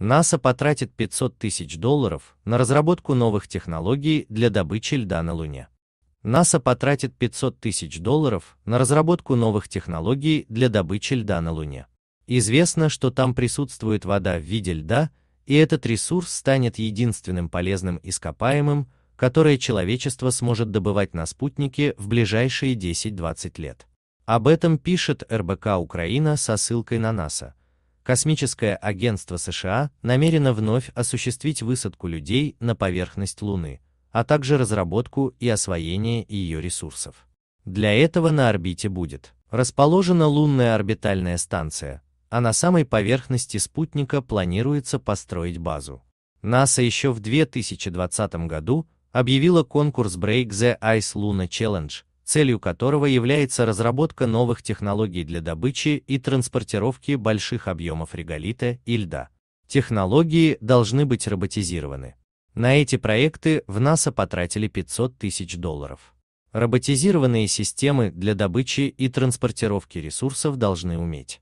НАСА потратит 500 тысяч долларов на разработку новых технологий для добычи льда на Луне. НАСА потратит 500 тысяч долларов на разработку новых технологий для добычи льда на Луне. Известно, что там присутствует вода в виде льда, и этот ресурс станет единственным полезным ископаемым, которое человечество сможет добывать на спутнике в ближайшие 10-20 лет. Об этом пишет РБК Украина со ссылкой на НАСА. Космическое агентство США намерено вновь осуществить высадку людей на поверхность Луны, а также разработку и освоение ее ресурсов. Для этого на орбите будет расположена лунная орбитальная станция, а на самой поверхности спутника планируется построить базу. НАСА еще в 2020 году объявила конкурс Break the Ice Luna Challenge, целью которого является разработка новых технологий для добычи и транспортировки больших объемов реголита и льда. Технологии должны быть роботизированы. На эти проекты в НАСА потратили 500 тысяч долларов. Роботизированные системы для добычи и транспортировки ресурсов должны уметь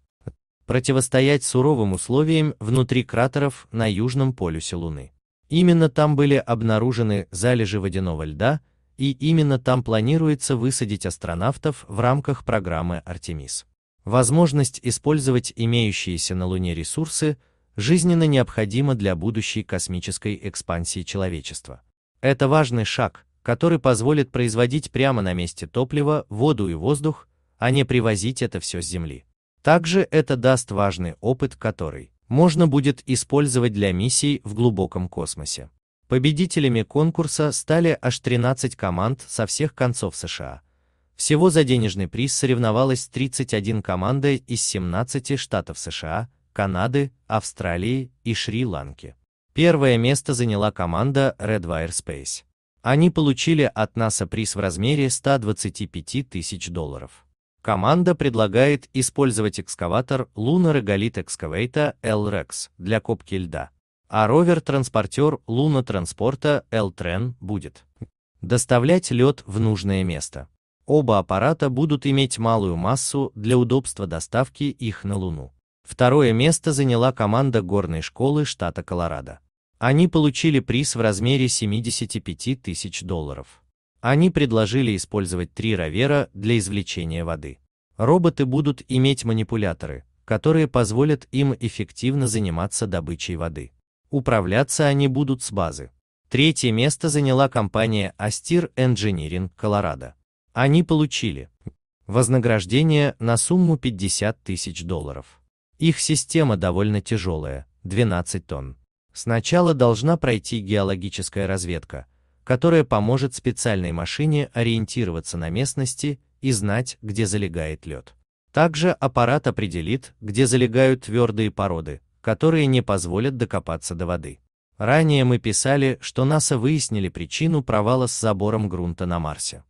противостоять суровым условиям внутри кратеров на южном полюсе Луны. Именно там были обнаружены залежи водяного льда, и именно там планируется высадить астронавтов в рамках программы «Артемис». Возможность использовать имеющиеся на Луне ресурсы жизненно необходима для будущей космической экспансии человечества. Это важный шаг, который позволит производить прямо на месте топливо, воду и воздух, а не привозить это все с Земли. Также это даст важный опыт, который можно будет использовать для миссий в глубоком космосе. Победителями конкурса стали аж 13 команд со всех концов США. Всего за денежный приз соревновалась 31 команда из 17 штатов США, Канады, Австралии и Шри-Ланки. Первое место заняла команда Redwire Space. Они получили от НАСА приз в размере 125 тысяч долларов. Команда предлагает использовать экскаватор Lunar Regolith Excavator L-Rex для копки льда – а ровер-транспортер транспорта L-Tren будет доставлять лед в нужное место. Оба аппарата будут иметь малую массу для удобства доставки их на Луну. Второе место заняла команда горной школы штата Колорадо. Они получили приз в размере 75 тысяч долларов. Они предложили использовать три ровера для извлечения воды. Роботы будут иметь манипуляторы, которые позволят им эффективно заниматься добычей воды. Управляться они будут с базы. Третье место заняла компания Astir Engineering Colorado. Они получили вознаграждение на сумму 50 тысяч долларов. Их система довольно тяжелая, 12 тонн. Сначала должна пройти геологическая разведка, которая поможет специальной машине ориентироваться на местности и знать, где залегает лед. Также аппарат определит, где залегают твердые породы, которые не позволят докопаться до воды. Ранее мы писали, что НАСА выяснили причину провала с забором грунта на Марсе.